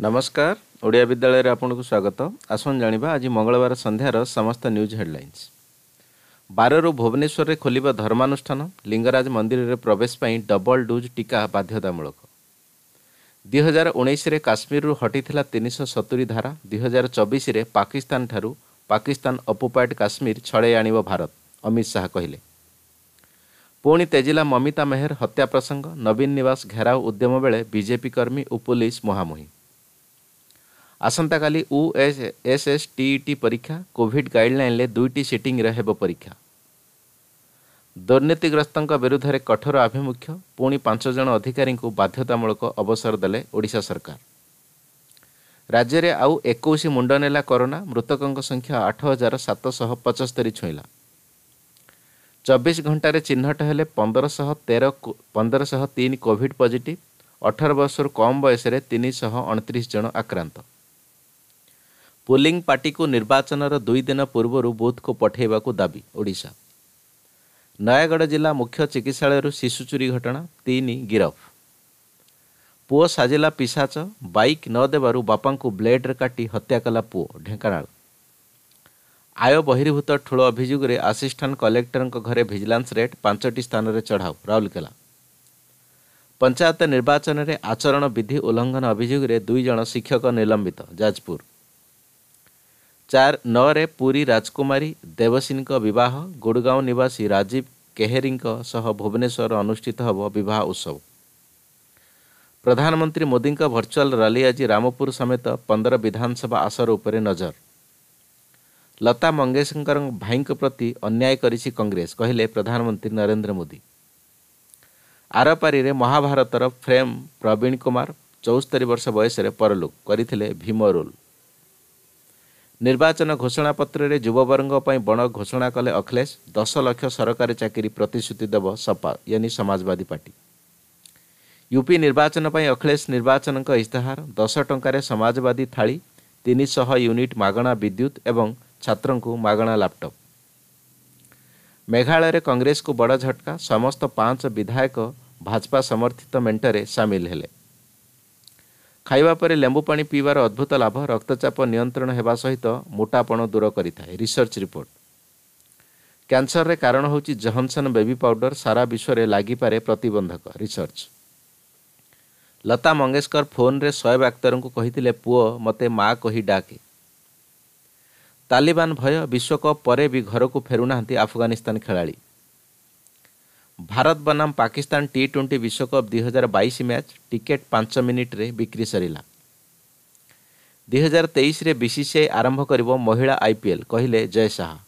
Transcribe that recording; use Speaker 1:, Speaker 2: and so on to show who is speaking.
Speaker 1: ନମସ୍କାର ଓଡ଼ିଆ ବିଦ୍ୟାଳୟରେ ଆପଣଙ୍କୁ ସ୍ୱାଗତ ଆସନ୍ତୁ ଜାଣିବା ଆଜି ମଙ୍ଗଳବାର ସନ୍ଧ୍ୟାର ସମସ୍ତ ନ୍ୟୁଜ୍ ହେଡ଼ଲାଇନ୍ସ ବାରରୁ ଭୁବନେଶ୍ୱରରେ ଖୋଲିବ ଧର୍ମାନୁଷ୍ଠାନ ଲିଙ୍ଗରାଜ ମନ୍ଦିରରେ ପ୍ରବେଶ ପାଇଁ ଡବଲ୍ ଡୋଜ୍ ଟିକା ବାଧ୍ୟତାମୂଳକ ଦୁଇ ହଜାର ଉଣେଇଶରେ କାଶ୍ମୀରରୁ ହଟିଥିଲା ତିନିଶହ ସତୁରି ଧାରା ଦୁଇ ହଜାର ଚବିଶରେ ପାକିସ୍ତାନଠାରୁ ପାକିସ୍ତାନ ଅପୁପାଇଡ୍ କାଶ୍ମୀର ଛଡ଼ାଇ ଆଣିବ ଭାରତ ଅମିତ ଶାହା କହିଲେ ପୁଣି ତେଜିଲା ମମିତା ମେହେର ହତ୍ୟା ପ୍ରସଙ୍ଗ ନବୀନ ନିବାସ ଘେରାଉ ଉଦ୍ୟମ ବେଳେ ବିଜେପି କର୍ମୀ ଓ ପୁଲିସ୍ ମୁହାଁମୁହିଁ ଆସନ୍ତାକାଲି U S S S T T ପରୀକ୍ଷା କୋଭିଡ୍ ଗାଇଡ଼ଲାଇନ୍ରେ ଦୁଇଟି ସିଟିଂରେ ହେବ ପରୀକ୍ଷା ଦୁର୍ନୀତିଗ୍ରସ୍ତଙ୍କ ବିରୁଦ୍ଧରେ କଠୋର ଆଭିମୁଖ୍ୟ ପୁଣି ପାଞ୍ଚ ଜଣ ଅଧିକାରୀଙ୍କୁ ବାଧ୍ୟତାମୂଳକ ଅବସର ଦେଲେ ଓଡ଼ିଶା ସରକାର ରାଜ୍ୟରେ ଆଉ ଏକୋଇଶ ମୁଣ୍ଡ ନେଲା କରୋନା ମୃତକଙ୍କ ସଂଖ୍ୟା ଆଠ ହଜାର ସାତଶହ ପଞ୍ଚସ୍ତରୀ ଛୁଇଁଲା ଚବିଶ ଘଣ୍ଟାରେ ଚିହ୍ନଟ ହେଲେ ପନ୍ଦରଶହ ତେର ପନ୍ଦରଶହ ତିନି କୋଭିଡ୍ ପଜିଟିଭ୍ ଅଠର ବର୍ଷରୁ କମ୍ ବୟସରେ ତିନିଶହ ଅଣତିରିଶ ଜଣ ଆକ୍ରାନ୍ତ ପୁଲିଂ ପାର୍ଟିକୁ ନିର୍ବାଚନର ଦୁଇ ଦିନ ପୂର୍ବରୁ ବୁଥ୍କୁ ପଠାଇବାକୁ ଦାବି ଓଡ଼ିଶା ନୟାଗଡ଼ ଜିଲ୍ଲା ମୁଖ୍ୟ ଚିକିତ୍ସାଳୟରୁ ଶିଶୁ ଚୋରି ଘଟଣା ତିନି ଗିରଫ ପୁଅ ସାଜିଲା ପିସାଚ ବାଇକ୍ ନ ଦେବାରୁ ବାପାଙ୍କୁ ବ୍ଲେଡ୍ରେ କାଟି ହତ୍ୟା କଲା ପୁଅ ଢେଙ୍କାନାଳ ଆୟ ବହିର୍ଭୂତ ଠୁଳ ଅଭିଯୋଗରେ ଆସିଷ୍ଟାଣ୍ଟ କଲେକ୍ଟରଙ୍କ ଘରେ ଭିଜିଲାନ୍ସ ରେଟ୍ ପାଞ୍ଚଟି ସ୍ଥାନରେ ଚଢ଼ାଉ ରାଉରକେଲା ପଞ୍ଚାୟତ ନିର୍ବାଚନରେ ଆଚରଣ ବିଧି ଉଲ୍ଲଂଘନ ଅଭିଯୋଗରେ ଦୁଇ ଜଣ ଶିକ୍ଷକ ନିଲମ୍ବିତ ଯାଜପୁର ଚାରି ନଅରେ ପୁରୀ ରାଜକୁମାରୀ ଦେବସିନୀଙ୍କ ବିବାହ ଗୁଡ଼ଗାଓଁ ନିବାସୀ ରାଜୀବ କେହେରୀଙ୍କ ସହ ଭୁବନେଶ୍ୱର ଅନୁଷ୍ଠିତ ହେବ ବିବାହ ଉତ୍ସବ ପ୍ରଧାନମନ୍ତ୍ରୀ ମୋଦିଙ୍କ ଭର୍ଚୁଆଲ୍ ରାଲି ଆଜି ରାମପୁର ସମେତ ପନ୍ଦର ବିଧାନସଭା ଆସର ଉପରେ ନଜର ଲତା ମଙ୍ଗେଶଙ୍କର ଭାଇଙ୍କ ପ୍ରତି ଅନ୍ୟାୟ କରିଛି କଂଗ୍ରେସ କହିଲେ ପ୍ରଧାନମନ୍ତ୍ରୀ ନରେନ୍ଦ୍ର ମୋଦି ଆରପାରିରେ ମହାଭାରତର ଫ୍ରେମ୍ ପ୍ରବୀଣ କୁମାର ଚଉସ୍ତରି ବର୍ଷ ବୟସରେ ପରଲୋକ କରିଥିଲେ ଭୀମ ରୁଲ୍ ନିର୍ବାଚନ ଘୋଷଣାପତ୍ରରେ ଯୁବବର୍ଗଙ୍କ ପାଇଁ ବଣ ଘୋଷଣା କଲେ ଅଖିଳେଶ ଦଶ ଲକ୍ଷ ସରକାରୀ ଚାକିରି ପ୍ରତିଶ୍ରୁତି ଦେବ ସପା ୟାନି ସମାଜବାଦୀ ପାର୍ଟି ୟୁପି ନିର୍ବାଚନ ପାଇଁ ଅଖିଳେଶ ନିର୍ବାଚନଙ୍କ ଇସ୍ତାହାର ଦଶ ଟଙ୍କାରେ ସମାଜବାଦୀ ଥାଳି ତିନିଶହ ୟୁନିଟ୍ ମାଗଣା ବିଦ୍ୟୁତ୍ ଏବଂ ଛାତ୍ରଙ୍କୁ ମାଗଣା ଲାପଟପ୍ ମେଘାଳୟରେ କଂଗ୍ରେସକୁ ବଡ଼ ଝଟକା ସମସ୍ତ ପାଞ୍ଚ ବିଧାୟକ ଭାଜପା ସମର୍ଥିତ ମେଣ୍ଟରେ ସାମିଲ ହେଲେ ଖାଇବା ପରେ ଲେମ୍ବୁ ପାଣି ପିଇବାର ଅଦ୍ଭୁତ ଲାଭ ରକ୍ତଚାପ ନିୟନ୍ତ୍ରଣ ହେବା ସହିତ ମୋଟାପଣ ଦୂର କରିଥାଏ ରିସର୍ଚ୍ଚ ରିପୋର୍ଟ କ୍ୟାନ୍ସରରେ କାରଣ ହେଉଛି ଜହନସନ୍ ବେବି ପାଉଡର ସାରା ବିଶ୍ୱରେ ଲାଗିପାରେ ପ୍ରତିବନ୍ଧକ ରିସର୍ଚ୍ଚ ଲତା ମଙ୍ଗେଶକର ଫୋନ୍ରେ ସୟବ ଆକ୍ତରଙ୍କୁ କହିଥିଲେ ପୁଅ ମୋତେ ମା' କହି ଡାକେ ତାଲିବାନ ଭୟ ବିଶ୍ୱକପ୍ ପରେ ବି ଘରକୁ ଫେରୁନାହାନ୍ତି ଆଫଗାନିସ୍ତାନ ଖେଳାଳି ଭାରତ ବନାମ ପାକିସ୍ତାନ ଟି ଟ୍ୱେଣ୍ଟି ବିଶ୍ୱକପ୍ ଦୁଇ ହଜାର ବାଇଶ ମ୍ୟାଚ୍ ଟିକେଟ୍ ପାଞ୍ଚ ମିନିଟ୍ରେ ବିକ୍ରି ସରିଲା ଦୁଇ ହଜାର ତେଇଶରେ ବିସିସିଆଇ ଆରମ୍ଭ କରିବ ମହିଳା ଆଇପିଏଲ୍ କହିଲେ ଜୟ ଶାହା